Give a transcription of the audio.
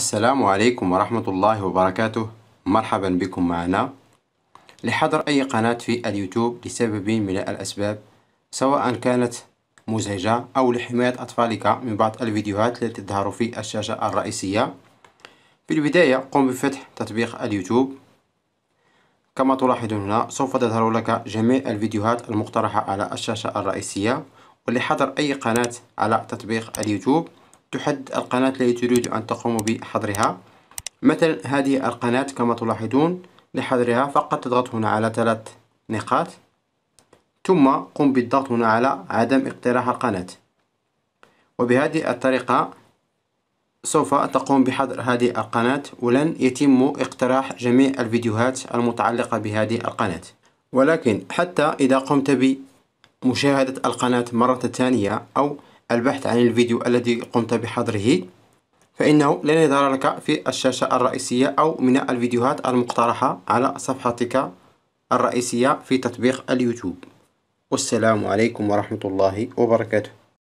السلام عليكم ورحمة الله وبركاته مرحبا بكم معنا لحظر أي قناة في اليوتيوب لسبب من الأسباب سواء كانت مزعجة أو لحماية أطفالك من بعض الفيديوهات التي تظهر في الشاشة الرئيسية في البداية قم بفتح تطبيق اليوتيوب كما تلاحظون هنا سوف تظهر لك جميع الفيديوهات المقترحة على الشاشة الرئيسية ولحظر أي قناة على تطبيق اليوتيوب تحدد القناة التي تريد أن تقوم بحظرها مثل هذه القناة كما تلاحظون لحظرها فقط تضغط هنا على ثلاث نقاط ثم قم بالضغط هنا على عدم اقتراح القناة وبهذه الطريقة سوف تقوم بحظر هذه القناة ولن يتم اقتراح جميع الفيديوهات المتعلقة بهذه القناة ولكن حتى إذا قمت بمشاهدة القناة مرة ثانية أو البحث عن الفيديو الذي قمت بحضره فإنه لن يظهر لك في الشاشة الرئيسية أو من الفيديوهات المقترحة على صفحتك الرئيسية في تطبيق اليوتيوب والسلام عليكم ورحمة الله وبركاته